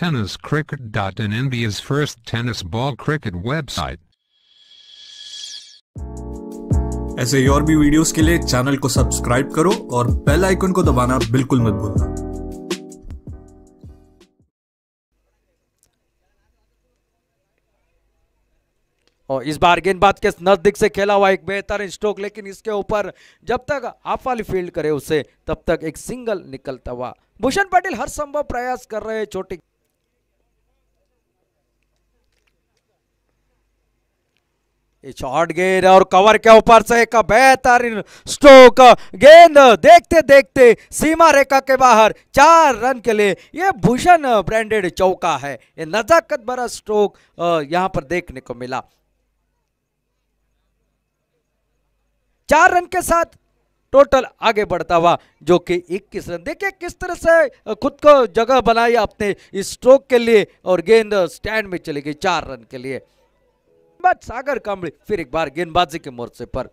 Tennis In India's first tennis ball cricket website. ऐसे ही और भी वीडियोस के लिए चैनल को सब्सक्राइब करो और बेल आइकन को दबाना बिल्कुल मत भूलना और इस बार गेंदबाज के नजदीक से खेला हुआ एक बेहतर स्ट्रोक लेकिन इसके ऊपर जब तक हाफ वाली फील्ड करे उसे तब तक एक सिंगल निकलता हुआ भूषण पाटिल हर संभव प्रयास कर रहे हैं छोटी शॉर्ट गेंद और कवर के ऊपर से एक बेहतरीन स्ट्रोक गेंद देखते देखते सीमा रेखा के बाहर चार रन के लिए ये भूषण ब्रांडेड चौका है ये नजाकत भरा स्ट्रोक यहां पर देखने को मिला चार रन के साथ टोटल आगे बढ़ता हुआ जो कि 21 रन देखिए किस तरह से खुद को जगह बनाई अपने इस स्ट्रोक के लिए और गेंद स्टैंड में चली गई चार रन के लिए सागर कांबड़ी फिर एक बार गेंदबाजी के मोर्चे पर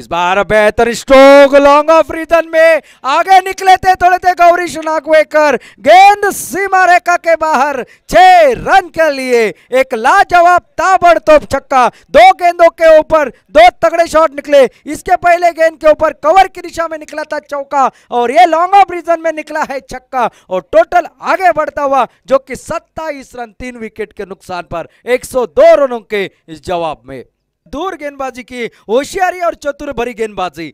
इस बार बेहतर स्ट्रोक लॉन्ग ऑफ रिटर्न में आगे निकले थे थोड़े थे गौरी सुनाकवेकर गेंद सीमा रेखा के बाहर छह रन के लिए एक लाजवाब ताबड़तोप छक्का दो गेंदों के ऊपर दो तगड़े शॉट निकले इसके पहले गेंद के ऊपर कवर की दिशा में निकला था चौका और ये लॉन्ग ऑफ रिजन में निकला है छक्का और टोटल आगे बढ़ता हुआ जो कि सत्ताईस रन तीन विकेट के नुकसान पर एक रनों के इस जवाब में दूर गेंदबाजी की होशियारी और चतुर भरी गेंदबाजी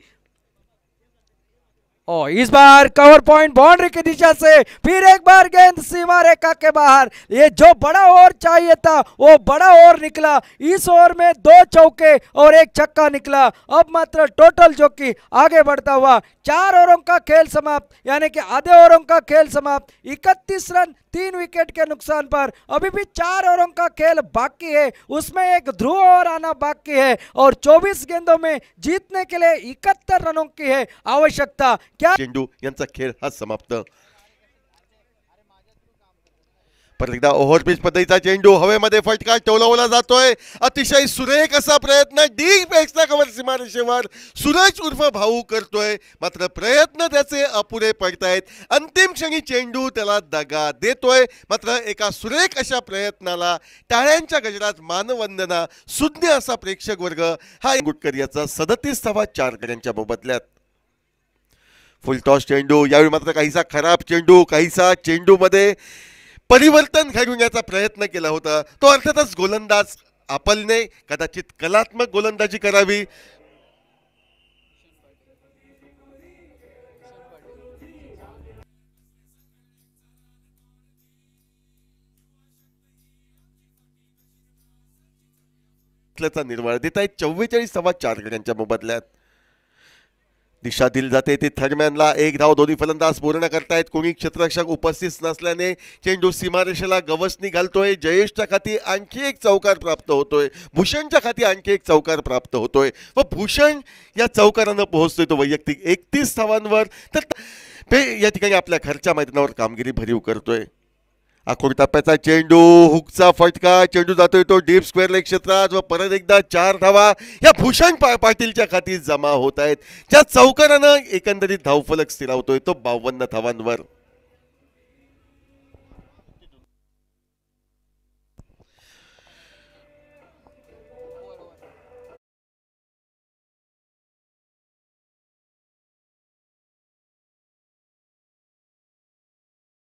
और इस बार कवर पॉइंट बाउंड्री की दिशा से फिर एक बार गेंद सीमा रेखा के बाहर ये जो बड़ा ओवर चाहिए था वो बड़ा ओवर निकला इस ओवर में दो चौके और एक छक्का निकला अब मात्र टोटल जो कि आगे बढ़ता हुआ चार ओवरों का खेल समाप्त यानी कि आधे ओवरों का खेल समाप्त इकतीस रन तीन विकेट के नुकसान पर अभी भी चार ओवरों का खेल बाकी है उसमें एक ध्रुव ओवर आना बाकी है और 24 गेंदों में जीतने के लिए इकहत्तर रनों की है आवश्यकता क्या चेंडू यांचा खेळ हा समाप्त परत एकदा ओव्हरब्रिज पद्धतीचा चेंडू हवेमध्ये फटका टोलवला जातोय अतिशय सुरेख असा प्रयत्न कवर सीमारेषेवर सुरेश उर्फ भाऊ करतोय मात्र प्रयत्न त्याचे अपुरे पडतायत अंतिम क्षणी चेंडू त्याला दगा देतोय मात्र एका सुरेख अशा प्रयत्नाला टाळ्यांच्या गजरात मानवंदना सुज्ञ असा प्रेक्षक वर्ग हा गुटकर याचा सदतीस सव्वा चार गड्यांच्या मोबदल्यात फुल टॉस चेंडू यावेळी मात्र काहीसा खराब चेंडू काहीसा चेंडूमध्ये परिवर्तन घडून याचा प्रयत्न केला होता तो अर्थातच गोलंदाज आपलने कदाचित कलात्मक गोलंदाजी करावी निर्वाळ देत आहेत चव्वेचाळीस सव्वा चार गड्यांच्या मोबदल्यात दिशा दिली जाते ते थर्मॅनला एक धाव दोन्ही फलंदाज पूर्ण करतायत कोणी क्षेत्ररक्षक उपस्थित नसल्याने चेंडू सीमारेषेला गवसनी घालतोय जयेशच्या खाती आणखी एक चौकार प्राप्त होतोय भूषणच्या खाती आणखी एक चौकार प्राप्त होतोय व भूषण या चौकारानं पोहोचतोय तो वैयक्तिक एकतीस धावांवर तर ते या ठिकाणी आपल्या घरच्या मैदानावर कामगिरी भरीव करतोय आखूड टप्प्याचा चेंडू हुकचा फटका चेंडू जातो तो डीप स्क्वेअर लेग क्षेत्रात व परत एकदा चार धावा या भूषण पा पाटीलच्या खाती जमा होत आहेत ज्या चौकारानं एकंदरीत धावफलक स्थिरावतोय तो बावन्न धावांवर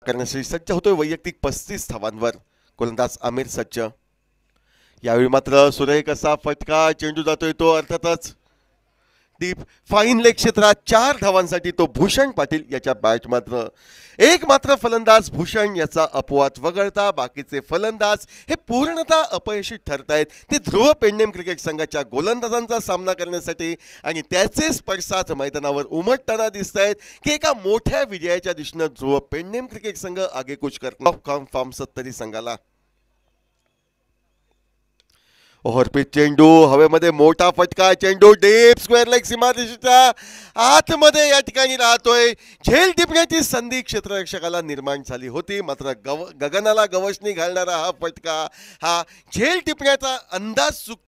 करण्यासाठी सज्ज होतोय वैयक्तिक पस्तीस धावांवर गोलंदाज आमिर सज्ज यावेळी मात्र सुरेख असा फटका चेंडू जातोय तो अर्थातच दीप फाईन लेग क्षेत्रात चार धावांसाठी तो भूषण पाटील याच्या बॅट मात्र एक मात्र फलंदाज भूषण याचा अपवाद वगळता बाकीचे फलंदाज हे पूर्णतः अपयशी ठरतायत ते ध्रुव पेंडेम क्रिकेट संघाच्या गोलंदाजांचा सामना करण्यासाठी आणि त्याचे स्पर्शात मैदानावर उमटताना दिसत आहेत की एका मोठ्या विजयाच्या दिशेनं ध्रुव पेंडेम क्रिकेट संघ आगेकूच करतो कॉम फॉर्म सत्तरी संघाला ओव्हरपीच चेंडू हवेमध्ये मोठा फटका चेंडू डीप स्क्वेअर लेग सीमादेशीच्या आतमध्ये या ठिकाणी राहतोय झेल टिपण्याची संधी क्षेत्ररक्षकाला निर्माण झाली होती मात्र गव गगनाला गवसणी घालणारा हा फटका हा झेल टिपण्याचा अंदाज चुक